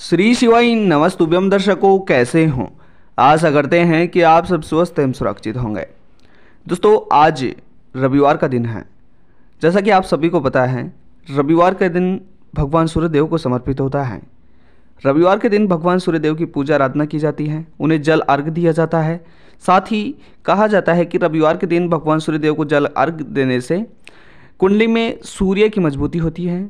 श्री शिवाई नमस्तुभ्यम दर्शकों कैसे हों आशा करते हैं कि आप सब स्वस्थ एवं सुरक्षित होंगे दोस्तों आज रविवार का दिन है जैसा कि आप सभी को पता है रविवार के दिन भगवान सूर्यदेव को समर्पित होता है रविवार के दिन भगवान सूर्यदेव की पूजा आराधना की जाती है उन्हें जल अर्घ दिया जाता है साथ ही कहा जाता है कि रविवार के दिन भगवान सूर्यदेव को जल अर्घ देने से कुंडली में सूर्य की मजबूती होती है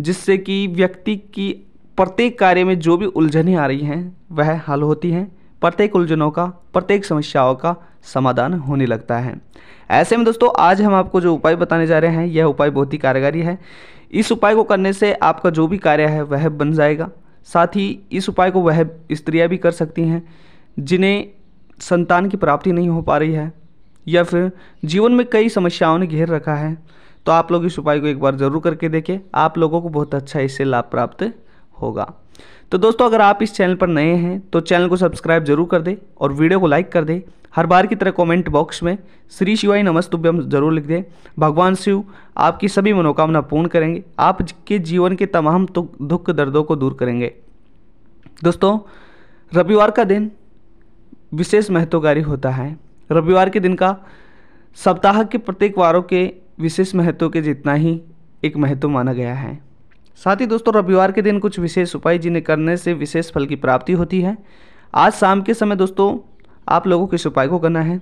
जिससे कि व्यक्ति की प्रत्येक कार्य में जो भी उलझनें आ रही हैं वह हल होती हैं प्रत्येक उलझनों का प्रत्येक समस्याओं का समाधान होने लगता है ऐसे में दोस्तों आज हम आपको जो उपाय बताने जा रहे हैं यह उपाय बहुत ही कारगरी है इस उपाय को करने से आपका जो भी कार्य है वह बन जाएगा साथ ही इस उपाय को वह स्त्रियाँ भी कर सकती हैं जिन्हें संतान की प्राप्ति नहीं हो पा रही है या फिर जीवन में कई समस्याओं ने घेर रखा है तो आप लोग इस उपाय को एक बार ज़रूर करके देखें आप लोगों को बहुत अच्छा इससे लाभ प्राप्त होगा तो दोस्तों अगर आप इस चैनल पर नए हैं तो चैनल को सब्सक्राइब जरूर कर दें और वीडियो को लाइक कर दें हर बार की तरह कमेंट बॉक्स में श्री शिवाय नमस्तुभ्यम जरूर लिख दें भगवान शिव आपकी सभी मनोकामना पूर्ण करेंगे आपके जीवन के तमाम दुख दर्दों को दूर करेंगे दोस्तों रविवार का दिन विशेष महत्वकारी होता है रविवार के दिन का सप्ताह के प्रत्येक वारों के विशेष महत्व के जितना ही एक महत्व माना गया है साथ ही दोस्तों रविवार के दिन कुछ विशेष उपाय जिन्हें करने से विशेष फल की प्राप्ति होती है आज शाम के समय दोस्तों आप लोगों को इस उपाय को करना है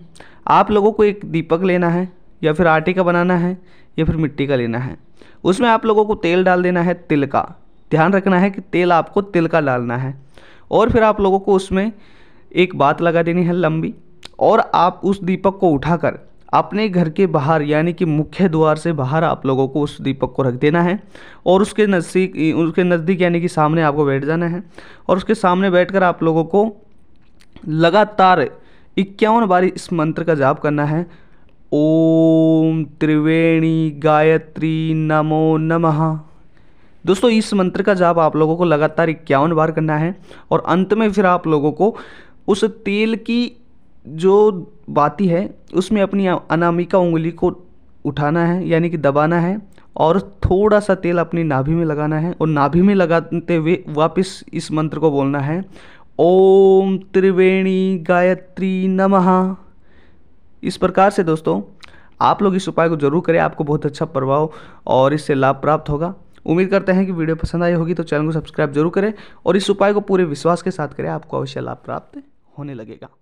आप लोगों को एक दीपक लेना है या फिर आटे का बनाना है या फिर मिट्टी का लेना है उसमें आप लोगों को तेल डाल देना है तिल का ध्यान रखना है कि तेल आपको तिल का डालना है और फिर आप लोगों को उसमें एक बात लगा देनी है लंबी और आप उस दीपक को उठाकर अपने घर के बाहर यानी कि मुख्य द्वार से बाहर आप लोगों को उस दीपक को रख देना है और उसके नज़दीक उसके नज़दीक यानी कि सामने आपको बैठ जाना है और उसके सामने बैठकर आप लोगों को लगातार इक्यावन बारी इस मंत्र का जाप करना है ओम त्रिवेणी गायत्री नमो नमः दोस्तों इस मंत्र का जाप आप लोगों को लगातार इक्यावन बार करना है और अंत में फिर आप लोगों को उस तेल की जो बाती है उसमें अपनी अनामिका उंगली को उठाना है यानी कि दबाना है और थोड़ा सा तेल अपनी नाभि में लगाना है और नाभि में लगाते हुए वापस इस मंत्र को बोलना है ओम त्रिवेणी गायत्री नमः इस प्रकार से दोस्तों आप लोग इस उपाय को जरूर करें आपको बहुत अच्छा प्रभाव और इससे लाभ प्राप्त होगा उम्मीद करते हैं कि वीडियो पसंद आई होगी तो चैनल को सब्सक्राइब जरूर करें और इस उपाय को पूरे विश्वास के साथ करें आपको अवश्य लाभ प्राप्त होने लगेगा